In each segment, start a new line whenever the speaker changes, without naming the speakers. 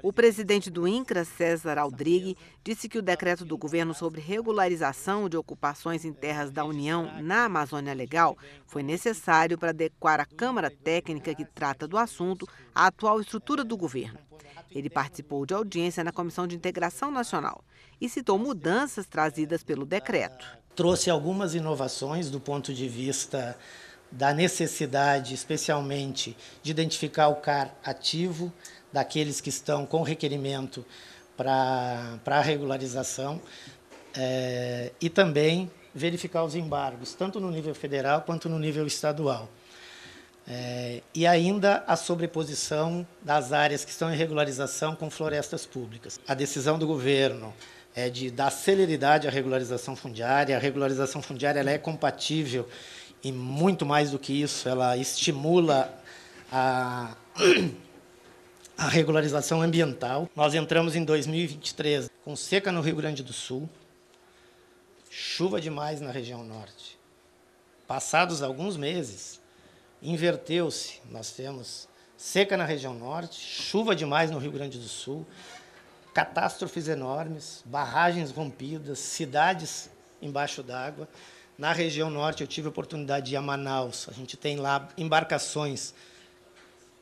O presidente do INCRA, César Aldrigue, disse que o decreto do governo sobre regularização de ocupações em terras da União na Amazônia Legal foi necessário para adequar a Câmara Técnica que trata do assunto à atual estrutura do governo. Ele participou de audiência na Comissão de Integração Nacional e citou mudanças trazidas pelo decreto.
Trouxe algumas inovações do ponto de vista da necessidade, especialmente, de identificar o CAR ativo, daqueles que estão com requerimento para a regularização é, e também verificar os embargos, tanto no nível federal quanto no nível estadual. É, e ainda a sobreposição das áreas que estão em regularização com florestas públicas. A decisão do governo é de dar celeridade à regularização fundiária. A regularização fundiária ela é compatível e muito mais do que isso, ela estimula a a regularização ambiental. Nós entramos em 2023 com seca no Rio Grande do Sul, chuva demais na região norte. Passados alguns meses, inverteu-se. Nós temos seca na região norte, chuva demais no Rio Grande do Sul, catástrofes enormes, barragens rompidas, cidades embaixo d'água. Na região norte, eu tive a oportunidade de ir a Manaus. A gente tem lá embarcações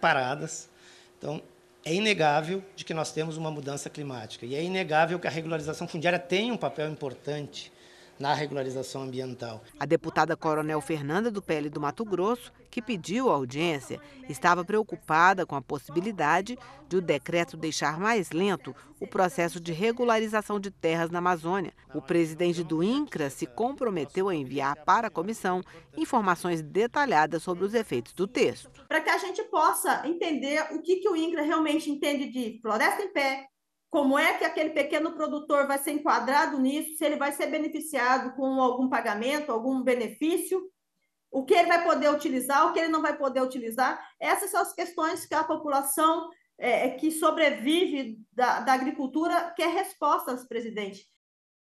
paradas. Então, é inegável de que nós temos uma mudança climática e é inegável que a regularização fundiária tem um papel importante na regularização ambiental. A deputada Coronel Fernanda do PL do
Mato Grosso, que pediu a audiência, estava preocupada com a possibilidade de o decreto deixar mais lento o processo de regularização de terras na Amazônia. O presidente do INCRA se comprometeu a enviar para a comissão informações detalhadas sobre os efeitos do texto.
Para que a gente possa entender o que, que o INCRA realmente entende de floresta em pé, como é que aquele pequeno produtor vai ser enquadrado nisso? Se ele vai ser beneficiado com algum pagamento, algum benefício? O que ele vai poder utilizar, o que ele não vai poder utilizar? Essas são as questões que a população é, é que sobrevive da, da agricultura quer respostas, presidente.